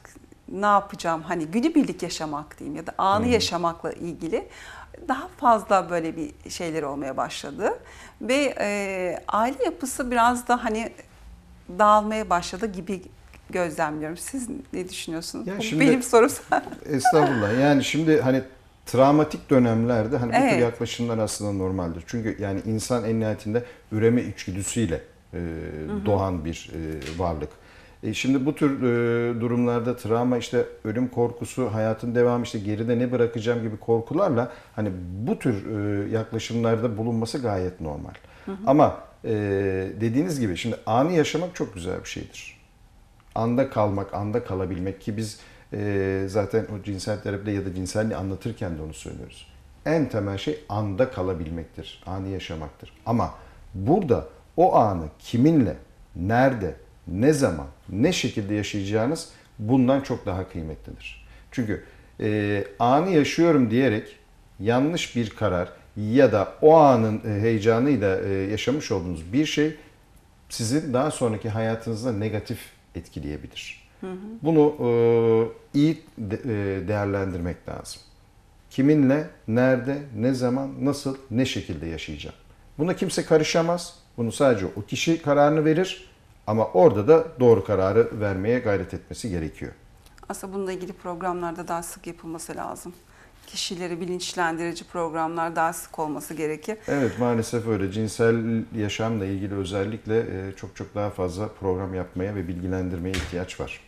ne yapacağım hani günübirlik yaşamak diyeyim ya da anı hmm. yaşamakla ilgili daha fazla böyle bir şeyler olmaya başladı ve e, aile yapısı biraz da hani dağılmaya başladı gibi gözlemliyorum. Siz ne düşünüyorsunuz? Ya şimdi, Benim sorum. estağfurullah. Yani şimdi hani travmatik dönemlerde hani evet. bu tür yaklaşımlar aslında normaldir. Çünkü yani insan en nihayetinde üreme içgüdüsüyle e, Hı-hı. doğan bir e, varlık. E, şimdi bu tür e, durumlarda travma işte ölüm korkusu, hayatın devamı işte geride ne bırakacağım gibi korkularla hani bu tür e, yaklaşımlarda bulunması gayet normal. Hı-hı. Ama e, dediğiniz gibi şimdi anı yaşamak çok güzel bir şeydir. Anda kalmak, anda kalabilmek ki biz ee, zaten o cinsel terapide ya da cinselliği anlatırken de onu söylüyoruz. En temel şey anda kalabilmektir, anı yaşamaktır. Ama burada o anı kiminle, nerede, ne zaman, ne şekilde yaşayacağınız bundan çok daha kıymetlidir. Çünkü e, anı yaşıyorum diyerek yanlış bir karar ya da o anın e, heyecanıyla e, yaşamış olduğunuz bir şey sizin daha sonraki hayatınızda negatif etkileyebilir. Bunu e, iyi de, e, değerlendirmek lazım. Kiminle, nerede, ne zaman, nasıl, ne şekilde yaşayacağım. Buna kimse karışamaz. Bunu sadece o kişi kararını verir. Ama orada da doğru kararı vermeye gayret etmesi gerekiyor. Aslında bununla ilgili programlarda daha sık yapılması lazım kişileri bilinçlendirici programlar daha sık olması gerekir. Evet maalesef öyle. Cinsel yaşamla ilgili özellikle e, çok çok daha fazla program yapmaya ve bilgilendirmeye ihtiyaç var.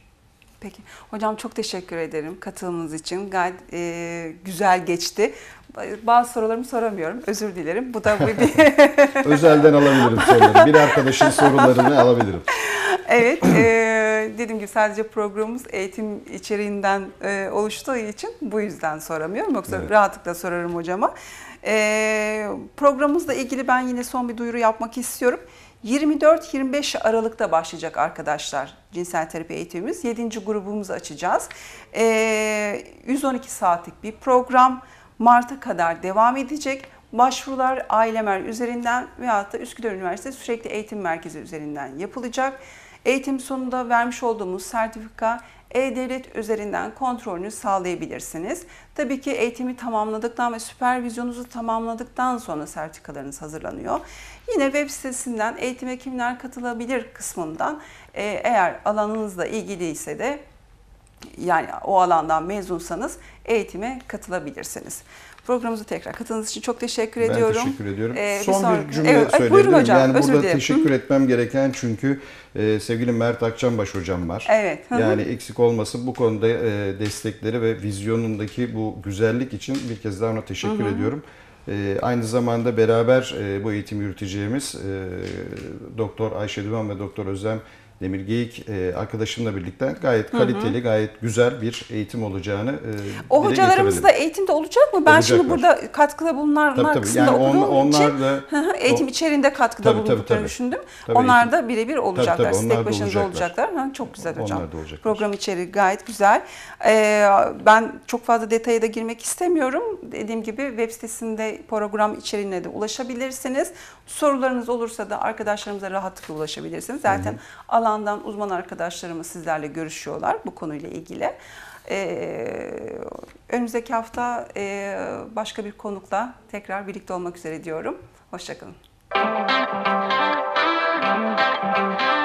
Peki. Hocam çok teşekkür ederim katılımınız için. Gayet e, güzel geçti. Bazı sorularımı soramıyorum. Özür dilerim. Bu da bir... Özelden alabilirim soruları. Bir arkadaşın sorularını alabilirim. Evet. E, dediğim gibi sadece programımız eğitim içeriğinden e, oluştuğu için bu yüzden soramıyorum. Yoksa evet. rahatlıkla sorarım hocama. E, programımızla ilgili ben yine son bir duyuru yapmak istiyorum. 24-25 Aralık'ta başlayacak arkadaşlar cinsel terapi eğitimimiz. 7. grubumuzu açacağız. E, ee, 112 saatlik bir program Mart'a kadar devam edecek. Başvurular Ailemer üzerinden veyahut da Üsküdar Üniversitesi Sürekli Eğitim Merkezi üzerinden yapılacak. Eğitim sonunda vermiş olduğumuz sertifika e-devlet üzerinden kontrolünü sağlayabilirsiniz. Tabii ki eğitimi tamamladıktan ve süpervizyonunuzu tamamladıktan sonra sertifikalarınız hazırlanıyor. Yine web sitesinden eğitime kimler katılabilir kısmından e, eğer alanınızla ilgiliyse de yani o alandan mezunsanız eğitime katılabilirsiniz. Programımıza tekrar katıldığınız için çok teşekkür ben ediyorum. Ben teşekkür ediyorum. Ee, Son bir, sonra... bir cümle evet, söyleyebilirim. Hocam, yani burada dilerim. teşekkür Hı. etmem gereken çünkü e, sevgili Mert Akçambaş hocam var. Evet. Hı. Yani eksik olması bu konuda e, destekleri ve vizyonundaki bu güzellik için bir kez daha ona teşekkür Hı. ediyorum. E, aynı zamanda beraber e, bu eğitim yürüteceğimiz e, Doktor Ayşe Dümen ve Doktor Özlem Demir Geyik e, arkadaşımla birlikte gayet kaliteli, hı hı. gayet güzel bir eğitim olacağını e, O hocalarımız da eğitimde olacak mı? Ben Olacaklar. şimdi burada katkıda bulunanlar tabii, tabii. kısmında yani on, onlar için, da, eğitim o, içeriğinde katkıda tabii, bulunduklarını düşündüm. Tabii, onlar eğitim, da birebir olacaklar. Tabii, tabii, Siz tek başınıza olacaklar. olacaklar. Ha, çok güzel hocam. Onlar da olacaklar. Program içeriği gayet güzel. Ee, ben çok fazla detaya da girmek istemiyorum. Dediğim gibi web sitesinde program içeriğine de ulaşabilirsiniz. Sorularınız olursa da arkadaşlarımıza rahatlıkla ulaşabilirsiniz. Zaten hı hı alandan uzman arkadaşlarımız sizlerle görüşüyorlar bu konuyla ilgili. Ee, önümüzdeki hafta e, başka bir konukla tekrar birlikte olmak üzere diyorum. Hoşçakalın. Müzik